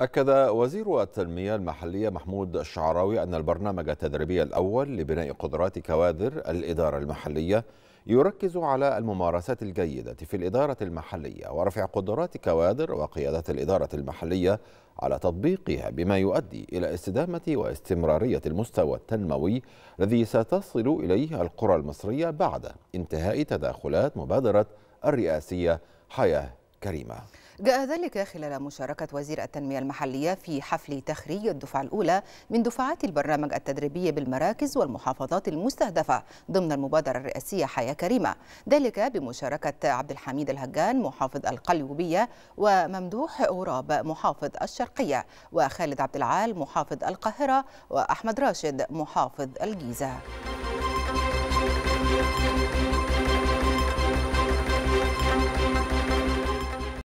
أكد وزير التنمية المحلية محمود الشعراوي أن البرنامج التدريبي الأول لبناء قدرات كوادر الإدارة المحلية يركز على الممارسات الجيدة في الإدارة المحلية ورفع قدرات كوادر وقيادة الإدارة المحلية على تطبيقها بما يؤدي إلى استدامة واستمرارية المستوى التنموي الذي ستصل إليه القرى المصرية بعد انتهاء تداخلات مبادرة الرئاسية حياة كريمة جاء ذلك خلال مشاركة وزير التنمية المحلية في حفل تخريج الدفعة الأولى من دفعات البرنامج التدريبي بالمراكز والمحافظات المستهدفة ضمن المبادرة الرئاسية حياة كريمة ذلك بمشاركة عبد الحميد الهجان محافظ القليوبية وممدوح غراب محافظ الشرقية وخالد عبد العال محافظ القاهرة وأحمد راشد محافظ الجيزة